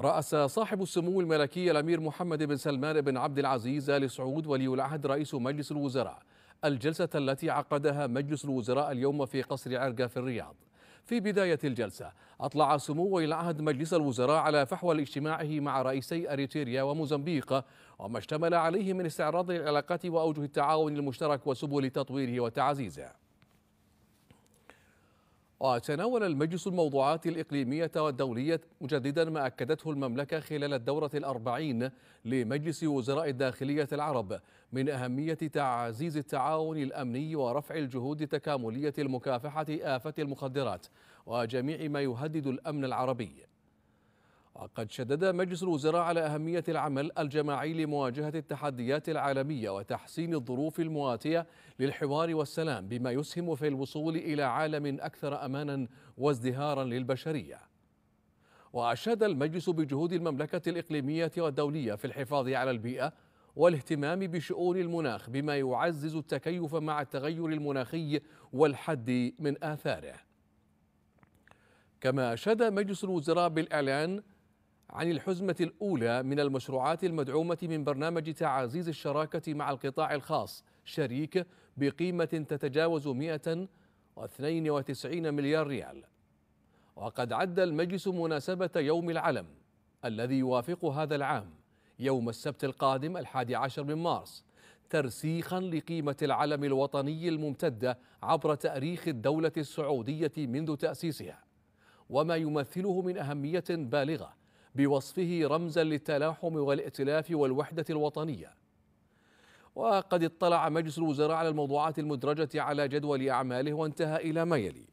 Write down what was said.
رأس صاحب السمو الملكي الأمير محمد بن سلمان بن عبد العزيز آل سعود ولي العهد رئيس مجلس الوزراء الجلسة التي عقدها مجلس الوزراء اليوم في قصر عرقة في الرياض في بداية الجلسة أطلع سمو ولي العهد مجلس الوزراء على فحوى اجتماعه مع رئيسي أريتريا وموزمبيق وما اشتمل عليه من استعراض العلاقات وأوجه التعاون المشترك وسبل تطويره وتعزيزه وتناول المجلس الموضوعات الإقليمية والدولية مجددا ما أكدته المملكة خلال الدورة الأربعين لمجلس وزراء الداخلية العرب من أهمية تعزيز التعاون الأمني ورفع الجهود التكاملية لمكافحة آفة المخدرات وجميع ما يهدد الأمن العربي وقد شدد مجلس الوزراء على أهمية العمل الجماعي لمواجهة التحديات العالمية وتحسين الظروف المواتية للحوار والسلام بما يسهم في الوصول إلى عالم أكثر أمانا وازدهارا للبشرية وأشاد المجلس بجهود المملكة الإقليمية والدولية في الحفاظ على البيئة والاهتمام بشؤون المناخ بما يعزز التكيف مع التغير المناخي والحد من آثاره كما أشاد مجلس الوزراء بالإعلان عن الحزمة الأولى من المشروعات المدعومة من برنامج تعزيز الشراكة مع القطاع الخاص شريك بقيمة تتجاوز 192 مليار ريال وقد عد المجلس مناسبة يوم العلم الذي يوافق هذا العام يوم السبت القادم الحادي عشر من مارس ترسيخا لقيمة العلم الوطني الممتدة عبر تأريخ الدولة السعودية منذ تأسيسها وما يمثله من أهمية بالغة بوصفه رمزا للتلاحم والائتلاف والوحدة الوطنية وقد اطلع مجلس الوزراء على الموضوعات المدرجة على جدول أعماله وانتهى إلى ما يلي